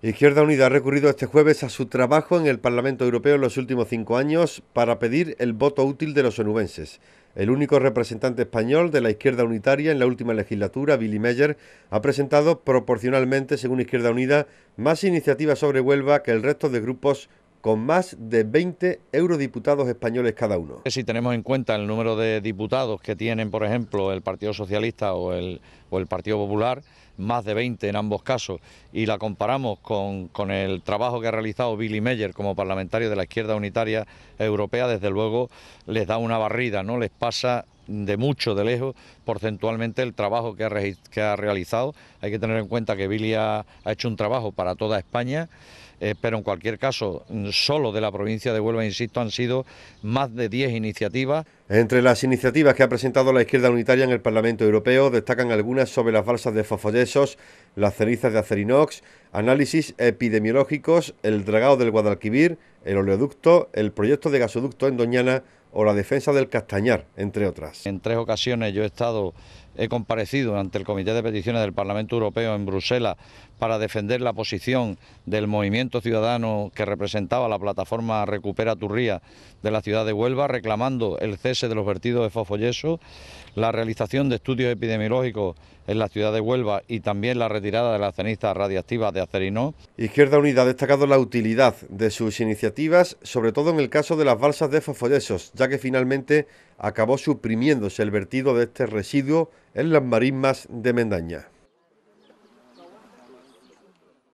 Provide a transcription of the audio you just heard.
Izquierda Unida ha recurrido este jueves a su trabajo en el Parlamento Europeo en los últimos cinco años para pedir el voto útil de los onubenses. El único representante español de la izquierda unitaria en la última legislatura, Billy Meyer, ha presentado proporcionalmente, según Izquierda Unida, más iniciativas sobre Huelva que el resto de grupos con más de 20 eurodiputados españoles cada uno. Si tenemos en cuenta el número de diputados que tienen, por ejemplo, el Partido Socialista o el, Partido Popular, más de 20 en ambos casos, y la comparamos con, el trabajo que ha realizado Billy Meyer como parlamentario de la izquierda unitaria europea, desde luego les da una barrida, ¿no? Les pasa de mucho, de lejos, porcentualmente el trabajo que ha, realizado. Hay que tener en cuenta que Billy ha, hecho un trabajo para toda España, eh, pero en cualquier caso, mm, solo de la provincia de Huelva, insisto, han sido más de 10 iniciativas. Entre las iniciativas que ha presentado la izquierda unitaria en el Parlamento Europeo destacan algunas sobre las balsas de fosfoyesos las cenizas de Acerinox, análisis epidemiológicos, el dragado del Guadalquivir, el oleoducto, el proyecto de gasoducto en Doñana o la defensa del Castañar, entre otras. En tres ocasiones yo he estado he comparecido ante el Comité de Peticiones del Parlamento Europeo en Bruselas para defender la posición del movimiento ciudadano que representaba la plataforma Recupera Turría de la ciudad de Huelva, reclamando el cese de los vertidos de fosfoyeso, la realización de estudios epidemiológicos en la ciudad de Huelva y también la retirada de las cenizas radiactivas de Acerinó. Izquierda Unida ha destacado la utilidad de sus iniciativas, sobre todo en el caso de las balsas de fosfoyesos, ya que finalmente acabó suprimiéndose el vertido de este residuo en las marismas de Mendaña.